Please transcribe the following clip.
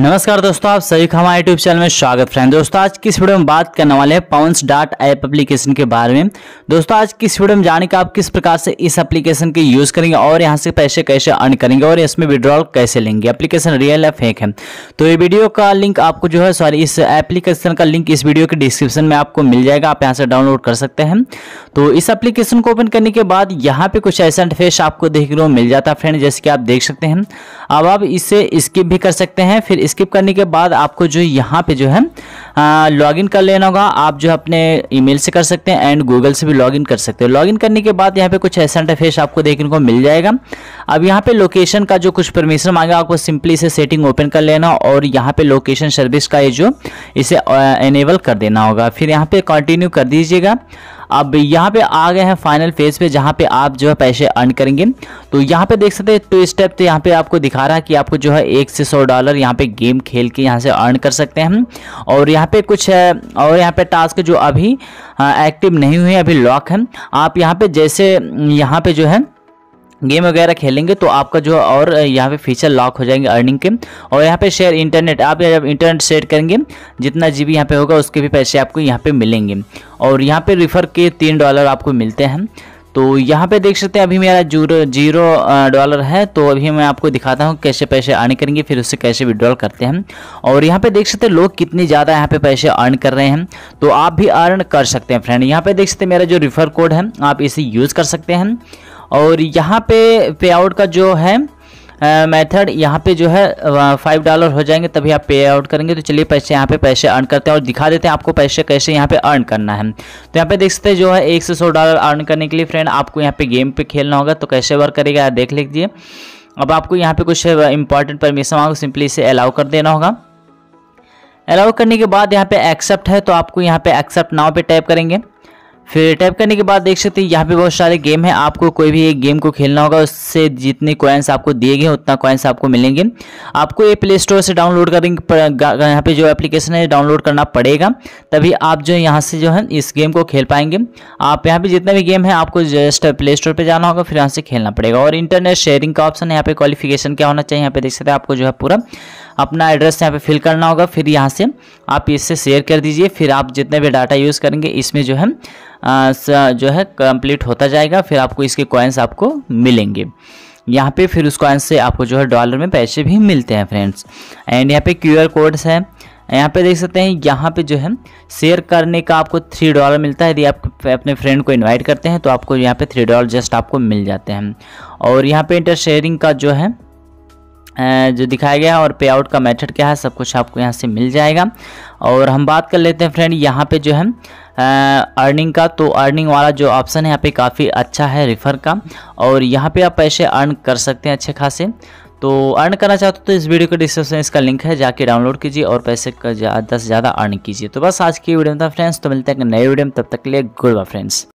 नमस्कार दोस्तों आप सभी का हमारे यूट्यूब चैनल में स्वागत फ्रेंड दोस्तों आज किस वीडियो में बात करने वाले हैं पवंस डॉट ऐप एप्लीकेशन के बारे में दोस्तों आज किस वीडियो में जाने का आप किस प्रकार से इस एप्लीकेशन के यूज करेंगे और यहां से पैसे कैसे अर्न करेंगे और इसमें विड्रॉल कैसे लेंगे एप्लीकेशन रियल या फेक है तो ये वीडियो का लिंक आपको जो है सॉरी इस एप्लीकेशन का लिंक इस वीडियो के डिस्क्रिप्शन में आपको मिल जाएगा आप यहाँ से डाउनलोड कर सकते हैं तो इस एप्लीकेशन को ओपन करने के बाद यहाँ पे कुछ ऐसा इंटरफेस आपको देखने को मिल जाता है फ्रेंड जैसे कि आप देख सकते हैं अब आप इसे स्किप भी कर सकते हैं फिर स्किप करने के बाद आपको जो यहाँ पे जो है लॉगिन कर लेना होगा आप जो अपने ईमेल से कर सकते हैं एंड गूगल से भी लॉगिन कर सकते हो लॉगिन करने के बाद यहाँ पे कुछ ऐसा इंटरफेस आपको देखने को मिल जाएगा अब यहाँ पे लोकेशन का जो कुछ परमिशन मांगा आपको सिंपली से सेटिंग ओपन कर लेना और यहाँ पे लोकेशन सर्विस का ये जो इसे एनेबल कर देना होगा फिर यहाँ पे कंटिन्यू कर दीजिएगा अब यहाँ पे आ गए हैं फाइनल फेज पे जहाँ पे आप जो है पैसे अर्न करेंगे तो यहाँ पे देख सकते हैं टू स्टेप तो यहाँ पे आपको दिखा रहा है कि आपको जो है एक से सौ डॉलर यहाँ पे गेम खेल के यहाँ से अर्न कर सकते हैं और यहाँ पे कुछ है और यहाँ पे टास्क जो अभी एक्टिव हाँ, नहीं हुए अभी लॉक है आप यहाँ पे जैसे यहाँ पे जो है गेम वगैरह खेलेंगे तो आपका जो और यहाँ पे फीचर लॉक हो जाएंगे अर्निंग के और यहाँ पे शेयर इंटरनेट आप जब इंटरनेट सेट करेंगे जितना जी बी यहाँ पर होगा उसके भी पैसे आपको यहाँ पे मिलेंगे और यहाँ पे रिफ़र के तीन डॉलर आपको मिलते हैं तो यहाँ पे देख सकते हैं अभी मेरा जीरो जीरो डॉलर है तो अभी मैं आपको दिखाता हूँ कैसे पैसे अर्न करेंगे फिर उससे कैसे विड्रॉल करते हैं और यहाँ पे देख सकते हैं लोग कितने ज़्यादा यहाँ पे पैसे अर्न कर रहे हैं तो आप भी अर्न कर सकते हैं फ्रेंड यहाँ पे देख सकते हैं मेरा जो रिफ़र कोड है आप इसे यूज़ कर सकते हैं और यहाँ पे पे आउट का जो है मेथड uh, यहाँ पे जो है फाइव डॉलर हो जाएंगे तभी आप पे आउट करेंगे तो चलिए पैसे यहाँ पे पैसे अर्न करते हैं और दिखा देते हैं आपको पैसे कैसे यहाँ पे अर्न करना है तो यहाँ पे देख सकते हैं जो है एक से सौ डॉलर अर्न करने के लिए फ्रेंड आपको यहाँ पे गेम पे खेलना होगा तो कैसे वर्क करेगा देख लीजिए अब आपको यहाँ पर कुछ इंपॉर्टेंट परमिशन मांगो सिंपली इसे अलाउ कर देना होगा अलाउ करने के बाद यहाँ पे एक्सेप्ट है तो आपको यहाँ पे एक्सेप्ट नाव पे टाइप करेंगे फिर टैप करने के बाद देख सकते हैं यहाँ पे बहुत सारे गेम हैं आपको कोई भी एक गेम को खेलना होगा उससे जितने कॉइन्स आपको दिए गए उतना कॉइन्स आपको मिलेंगे आपको ये प्ले स्टोर से डाउनलोड करेंगे यहाँ पे जो एप्लीकेशन है डाउनलोड करना पड़ेगा तभी आप जो यहाँ से जो है इस गेम को खेल पाएंगे आप यहाँ पर जितना भी गेम है आपको जस्ट प्ले स्टोर पर जाना होगा फिर यहाँ से खेलना पड़ेगा और इंटरनेट शेयरिंग का ऑप्शन है यहाँ पर क्वालिफिकेशन क्या होना चाहिए यहाँ पे देख सकते हैं आपको जो है पूरा अपना एड्रेस यहाँ पे फिल करना होगा फिर यहाँ से आप इससे शेयर कर दीजिए फिर आप जितने भी डाटा यूज़ करेंगे इसमें जो है जो है कंप्लीट होता जाएगा फिर आपको इसके कॉइन्स आपको मिलेंगे यहाँ पे फिर उस कॉइन्स से आपको जो है डॉलर में पैसे भी मिलते हैं फ्रेंड्स एंड यहाँ पे क्यू आर कोड्स हैं यहाँ पे देख सकते हैं यहाँ पे जो है शेयर करने का आपको थ्री डॉलर मिलता है यदि आप अपने फ्रेंड को इनवाइट करते हैं तो आपको यहाँ पे थ्री डॉलर जस्ट आपको मिल जाते हैं और यहाँ पे इंटर शेयरिंग का जो है जो दिखाया गया है और पे आउट का मेथड क्या है सब कुछ आपको यहाँ से मिल जाएगा और हम बात कर लेते हैं फ्रेंड यहाँ पे जो है अर्निंग का तो अर्निंग वाला जो ऑप्शन है यहाँ पे काफ़ी अच्छा है रिफ़र का और यहाँ पे आप पैसे अर्न कर सकते हैं अच्छे खासे तो अर्न करना चाहते हो तो इस वीडियो के डिस्क्रिप्शन इसका लिंक है जाके डाउनलोड कीजिए और पैसे का ज़्यादा से ज़्यादा अर्न कीजिए तो बस आज की वीडियो में था फ्रेंड्स तो मिलते हैं नए वीडियो में तब तक के लिए गुड बाय फ्रेंड्स